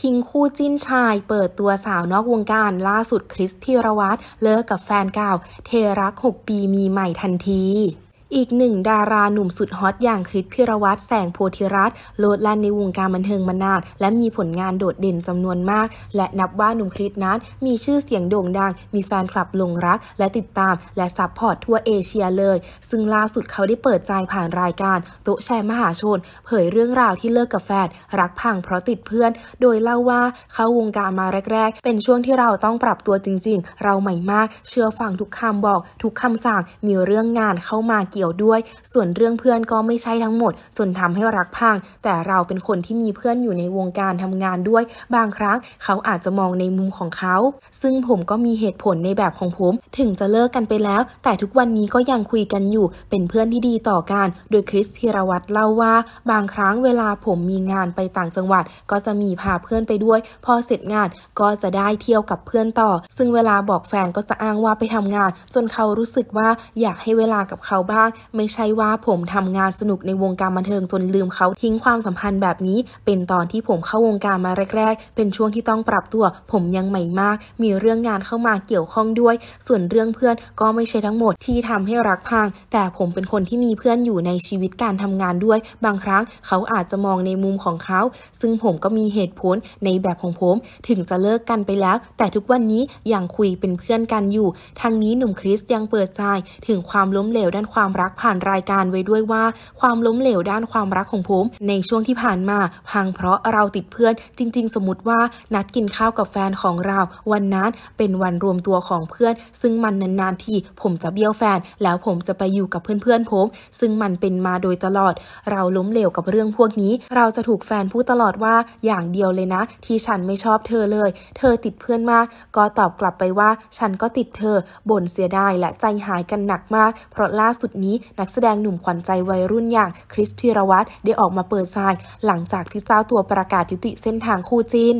ทิ้งคู่จิ้นชายเปิดตัวสาวนอกวงการล่าสุดคริสพิรวัตรเลิกกับแฟนเก่าเทรัก6ปีมีใหม่ทันทีอีกหนึ่ง ดาราหนุ่มสุดฮอต อย่างคริสพิรวัตรแสงโพธิรัตน์โลดแล่นในวงการบันเทิงมานาน และมีผลงานโดดเด่นจำนวนมาก และนับว่าหนุ่มคริสนั้น มีชื่อเสียงโด่งดัง มีแฟนคลับหลงรัก และติดตามและซัพพอร์ตทั่วเอเชียเลย ซึ่งล่าสุดเขาได้เปิดใจผ่านรายการ โต๊ะแชร์มหาชน เผยเรื่องราวที่เลิกกับแฟนรักพังเพราะติดเพื่อน โดยเล่าว่าเข้าวงการมาแรก ๆ เป็นช่วงที่เราต้องปรับตัวจริง ๆ เราใหม่มากเชื่อฟังทุกคำบอก ทุกคำสั่งมีเรื่องงานเข้ามากกี่ยวด้วย ส่วนเรื่องเพื่อนก็ไม่ใช่ทั้งหมด ส่วนทำให้รักพังแต่เราเป็นคนที่มีเพื่อนอยู่ในวงการทำงานด้วย บางครั้งเขาอาจจะมองในมุมของเขา ซึ่งผมก็มีเหตุผลในแบบของผม ถึงจะเลิกกันไปแล้ว แต่ทุกวันนี้ก็ยังคุยกันอยู่เป็นเพื่อนที่ดีต่อกันโดยคริสธีรวัตรเล่าว่า บางครั้งเวลาผมมีงานไปต่างจังหวัดก็จะมีพาเพื่อนไปด้วยพอเสร็จงานก็จะได้เที่ยวกับเพื่อนต่อ ซึ่งเวลาบอกแฟนก็จะอ้างว่าไปทำงานจนเขารู้สึกว่าอยากให้เวลากับเขาบ้างไม่ใช่ว่าผมทำงานสนุกในวงการบันเทิงจนลืมเขาทิ้งความสัมพันธ์แบบนี้ เป็นตอนที่ผมเข้าวงการมาแรก ๆ เป็นช่วงที่ต้องปรับตัว ผมยังใหม่มากมีเรื่องงานเข้ามาเกี่ยวข้องด้วย ส่วนเรื่องเพื่อนก็ไม่ใช่ทั้งหมดที่ทำให้รักพังแต่ผมเป็นคนที่มีเพื่อนอยู่ในชีวิตการทำงานด้วย บางครั้งเขาอาจจะมองในมุมของเขา ซึ่งผมก็มีเหตุผลในแบบของผมถึงจะเลิกกันไปแล้ว แต่ทุกวันนี้ยังคุยเป็นเพื่อนกันอยู่ทางนี้หนุ่มคริสยังเปิดใจถึงความล้มเหลวด้านความรักผ่านรายการไว้ด้วยว่า ความล้มเหลวด้านความรักของผมในช่วงที่ผ่านมา พังเพราะเราติดเพื่อน จริงๆ สมมติว่านัดกินข้าวกับแฟนของเรา วันนั้นเป็นวันรวมตัวของเพื่อน ซึ่งมันนานๆที่ผมจะเบี้ยวแฟน แล้วผมจะไปอยู่กับเพื่อนๆผม ซึ่งมันเป็นมาโดยตลอดเราล้มเหลวกับเรื่องพวกนี้ เราจะถูกแฟนพูดตลอดว่าอย่างเดียวเลยนะ ที่ฉันไม่ชอบเธอเลย เธอติดเพื่อนมากก็ตอบกลับไปว่า ฉันก็ติดเธอบ่นเสียดายและใจหายกันหนักมาก เพราะล่าสุดนี้นี้นักแสดงหนุ่มขวัญใจวัยรุ่นอย่าง คริสพีรวัตรได้ออกมาเปิดใจหลังจากที่เจ้าตัวประกาศยุติเส้นทางคู่จิ้น